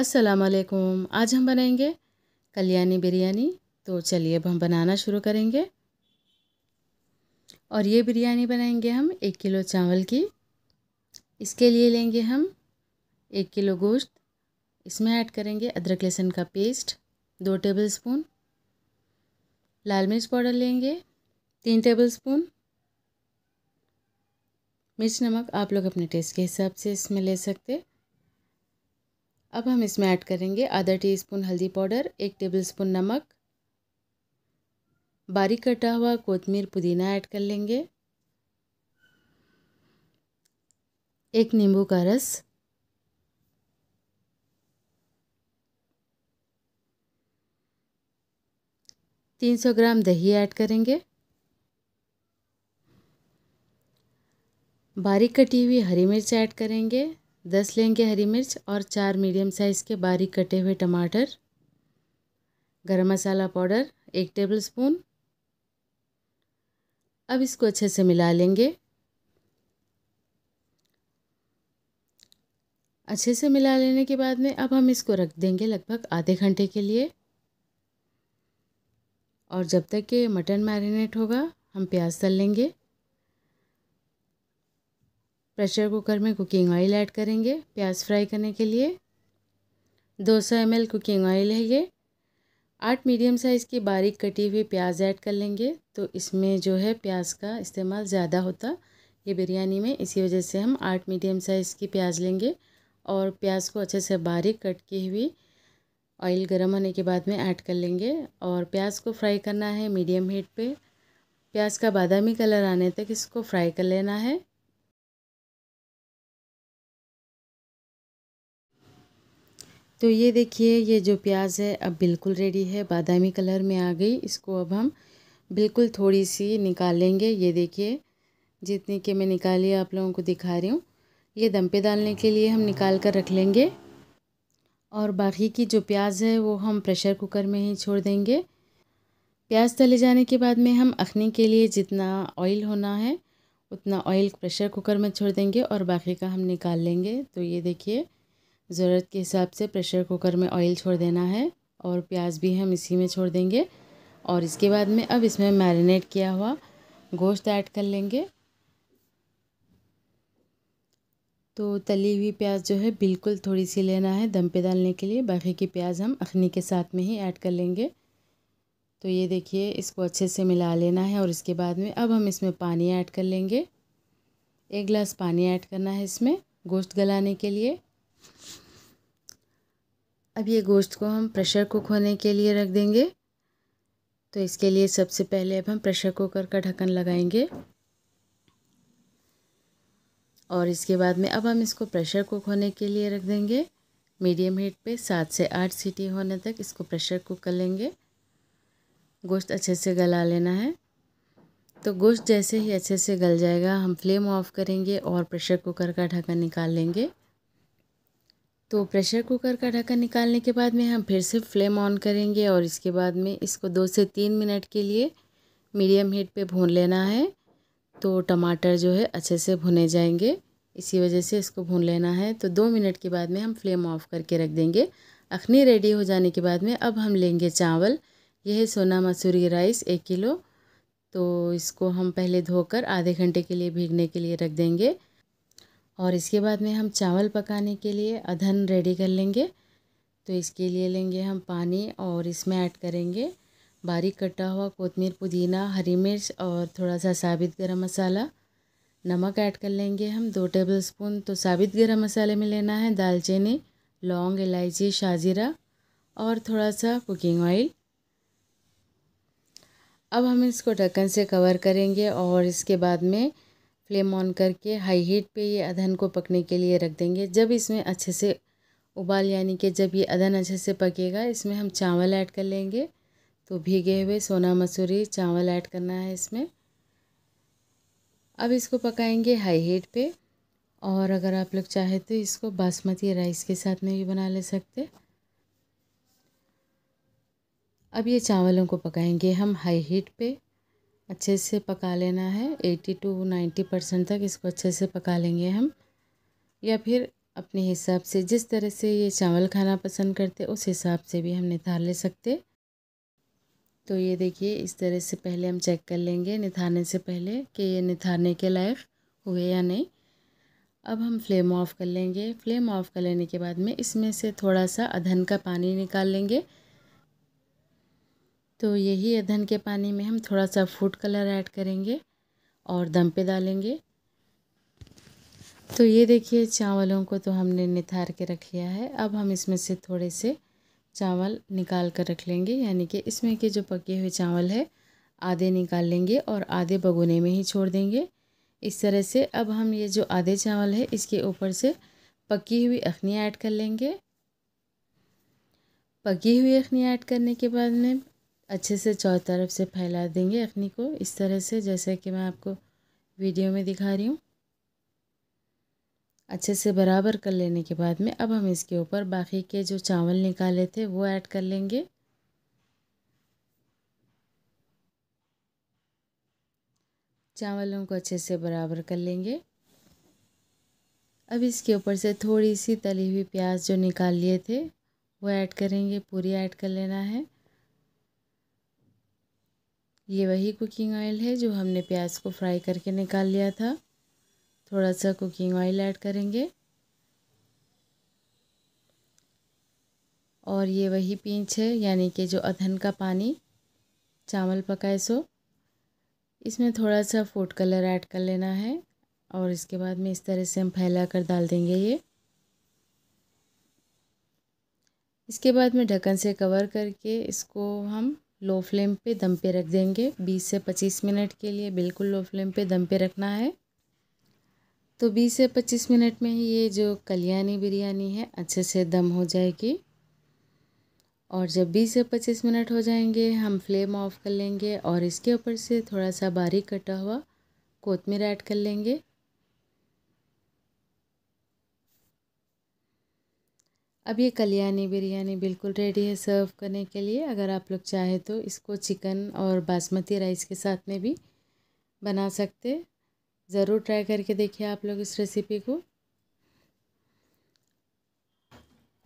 असलकुम आज हम बनाएंगे कल्याणी बिरयानी तो चलिए अब हम बनाना शुरू करेंगे और ये बिरयानी बनाएंगे हम एक किलो चावल की इसके लिए लेंगे हम एक किलो गोश्त इसमें ऐड करेंगे अदरक लहसुन का पेस्ट दो टेबल स्पून लाल मिर्च पाउडर लेंगे तीन टेबल स्पून मिर्च नमक आप लोग अपने टेस्ट के हिसाब से इसमें ले सकते अब हम इसमें ऐड करेंगे आधा टी स्पून हल्दी पाउडर एक टेबल स्पून नमक बारीक कटा हुआ कोतमीर पुदीना ऐड कर लेंगे एक नींबू का रस तीन सौ ग्राम दही ऐड करेंगे बारीक कटी हुई हरी मिर्च ऐड करेंगे दस लेंगे हरी मिर्च और चार मीडियम साइज़ के बारीक कटे हुए टमाटर गरम मसाला पाउडर एक टेबल स्पून अब इसको अच्छे से मिला लेंगे अच्छे से मिला लेने के बाद में अब हम इसको रख देंगे लगभग आधे घंटे के लिए और जब तक ये मटन मैरिनेट होगा हम प्याज तल लेंगे प्रेशर कुकर में कुकिंग ऑयल ऐड करेंगे प्याज फ्राई करने के लिए 200 एम कुकिंग ऑयल है ये आठ मीडियम साइज़ की बारीक कटी हुई प्याज ऐड कर लेंगे तो इसमें जो है प्याज का इस्तेमाल ज़्यादा होता ये बिरयानी में इसी वजह से हम आठ मीडियम साइज़ की प्याज लेंगे और प्याज को अच्छे से बारीक कट की हुई ऑयल गर्म होने के बाद में ऐड कर लेंगे और प्याज को फ्राई करना है मीडियम हीट पे प्याज का बादामी कलर आने तक इसको फ्राई कर लेना है तो ये देखिए ये जो प्याज है अब बिल्कुल रेडी है बादामी कलर में आ गई इसको अब हम बिल्कुल थोड़ी सी निकालेंगे ये देखिए जितनी के मैं निकाली आप लोगों को दिखा रही हूँ ये दम पे डालने के लिए हम निकाल कर रख लेंगे और बाकी की जो प्याज है वो हम प्रेशर कुकर में ही छोड़ देंगे प्याज तले जाने के बाद में हम अखने के लिए जितना ऑयल होना है उतना ऑयल प्रेशर कुकर में छोड़ देंगे और बाकी का हम निकाल लेंगे तो ये देखिए ज़रूरत के हिसाब से प्रेशर कुकर में ऑयल छोड़ देना है और प्याज भी हम इसी में छोड़ देंगे और इसके बाद में अब इसमें मैरिनेट किया हुआ गोश्त ऐड कर लेंगे तो तली हुई प्याज जो है बिल्कुल थोड़ी सी लेना है दम पे डालने के लिए बाकी की प्याज हम अखनी के साथ में ही ऐड कर लेंगे तो ये देखिए इसको अच्छे से मिला लेना है और इसके बाद में अब हम इसमें पानी ऐड कर लेंगे एक गिलास पानी ऐड करना है इसमें गोश्त गलाने के लिए अब ये गोश्त को हम प्रेशर कुक होने के लिए रख देंगे तो इसके लिए सबसे पहले अब हम प्रेशर कुकर का ढक्कन लगाएंगे और इसके बाद में अब हम इसको प्रेशर कुक होने के लिए रख देंगे मीडियम हीट पे सात से आठ सीटी होने तक इसको प्रेशर कुक कर लेंगे गोश्त अच्छे से गला लेना है तो गोश्त जैसे ही अच्छे से गल जाएगा हम फ्लेम ऑफ करेंगे और प्रेशर कुकर का ढक्कन निकाल लेंगे तो प्रेशर कुकर का ढक्कन निकालने के बाद में हम फिर से फ्लेम ऑन करेंगे और इसके बाद में इसको दो से तीन मिनट के लिए मीडियम हीट पे भून लेना है तो टमाटर जो है अच्छे से भुने जाएंगे इसी वजह से इसको भून लेना है तो दो मिनट के बाद में हम फ्लेम ऑफ करके रख देंगे अखनी रेडी हो जाने के बाद में अब हम लेंगे चावल यह है सोना मसूरी राइस एक किलो तो इसको हम पहले धोकर आधे घंटे के लिए भीगने के लिए रख देंगे और इसके बाद में हम चावल पकाने के लिए अधन रेडी कर लेंगे तो इसके लिए लेंगे हम पानी और इसमें ऐड करेंगे बारीक कटा हुआ कोतमीर पुदीना हरी मिर्च और थोड़ा सा साबित गरम मसाला नमक ऐड कर लेंगे हम दो टेबल स्पून तो साबित गरम मसाले में लेना है दालचीनी लौंग इलायची शाजीरा और थोड़ा सा कुकिंग ऑयल अब हम इसको ढक्कन से कवर करेंगे और इसके बाद में फ्लेम ऑन करके हाई हीट पे ये अदहन को पकने के लिए रख देंगे जब इसमें अच्छे से उबाल यानी कि जब ये अदहन अच्छे से पकेगा इसमें हम चावल ऐड कर लेंगे तो भीगे हुए सोना मसूरी चावल ऐड करना है इसमें अब इसको पकाएंगे हाई हीट पे और अगर आप लोग चाहे तो इसको बासमती राइस के साथ में भी बना ले सकते अब ये चावलों को पकाएंगे हम हाई हीट पे अच्छे से पका लेना है एटी टू नाइन्टी परसेंट तक इसको अच्छे से पका लेंगे हम या फिर अपने हिसाब से जिस तरह से ये चावल खाना पसंद करते उस हिसाब से भी हम निथार ले सकते तो ये देखिए इस तरह से पहले हम चेक कर लेंगे निथारने से पहले कि ये निथारने के लायक हुए या नहीं अब हम फ्लेम ऑफ़ कर लेंगे फ्लेम ऑफ़ कर लेने के बाद में इसमें से थोड़ा सा अधन का पानी निकाल लेंगे तो यही अधन के पानी में हम थोड़ा सा फूड कलर ऐड करेंगे और दम पे डालेंगे तो ये देखिए चावलों को तो हमने निथार के रख लिया है अब हम इसमें से थोड़े से चावल निकाल कर रख लेंगे यानी कि इसमें के जो पके हुए चावल है आधे निकाल लेंगे और आधे भगोने में ही छोड़ देंगे इस तरह से अब हम ये जो आधे चावल है इसके ऊपर से पकी हुई अखनी ऐड कर लेंगे पकी हुई अखनी ऐड करने के बाद में अच्छे से चौतरफ से फैला देंगे यखनी को इस तरह से जैसे कि मैं आपको वीडियो में दिखा रही हूँ अच्छे से बराबर कर लेने के बाद में अब हम इसके ऊपर बाकी के जो चावल निकाले थे वो ऐड कर लेंगे चावलों को अच्छे से बराबर कर लेंगे अब इसके ऊपर से थोड़ी सी तली हुई प्याज जो निकाल लिए थे वो ऐड करेंगे पूरी ऐड कर लेना है ये वही कुकिंग ऑयल है जो हमने प्याज को फ्राई करके निकाल लिया था थोड़ा सा कुकिंग ऑयल ऐड करेंगे और ये वही पींच है यानी कि जो अधन का पानी चावल पकाए सो इसमें थोड़ा सा फूड कलर ऐड कर लेना है और इसके बाद में इस तरह से हम फैला कर डाल देंगे ये इसके बाद में ढक्कन से कवर करके इसको हम लो फ्लेम पे दम पे रख देंगे 20 से 25 मिनट के लिए बिल्कुल लो फ्लेम पे दम पे रखना है तो 20 से 25 मिनट में ही ये जो कल्याणी बिरयानी है अच्छे से दम हो जाएगी और जब 20 से 25 मिनट हो जाएंगे हम फ्लेम ऑफ कर लेंगे और इसके ऊपर से थोड़ा सा बारीक कटा हुआ कोतमीर ऐड कर लेंगे अब ये कल्याणी बिरयानी बिल्कुल रेडी है सर्व करने के लिए अगर आप लोग चाहे तो इसको चिकन और बासमती राइस के साथ में भी बना सकते ज़रूर ट्राई करके देखिए आप लोग इस रेसिपी को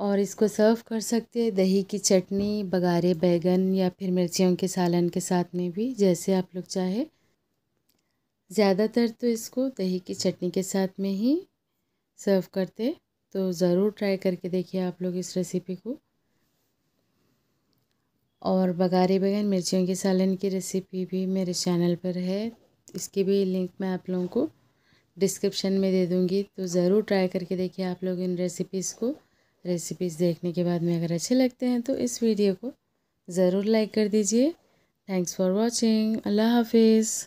और इसको सर्व कर सकते हैं दही की चटनी बघारे बैगन या फिर मिर्चियों के सालन के साथ में भी जैसे आप लोग चाहे ज़्यादातर तो इसको दही की चटनी के साथ में ही सर्व करते तो ज़रूर ट्राई करके देखिए आप लोग इस रेसिपी को और बघारी बगैन मिर्चियों के सालन की रेसिपी भी मेरे चैनल पर है इसकी भी लिंक मैं आप लोगों को डिस्क्रिप्शन में दे दूँगी तो ज़रूर ट्राई करके देखिए आप लोग इन रेसिपीज़ को रेसिपीज़ देखने के बाद में अगर अच्छे लगते हैं तो इस वीडियो को ज़रूर लाइक कर दीजिए थैंक्स फॉर वॉचिंग अल्लाह हाफिज़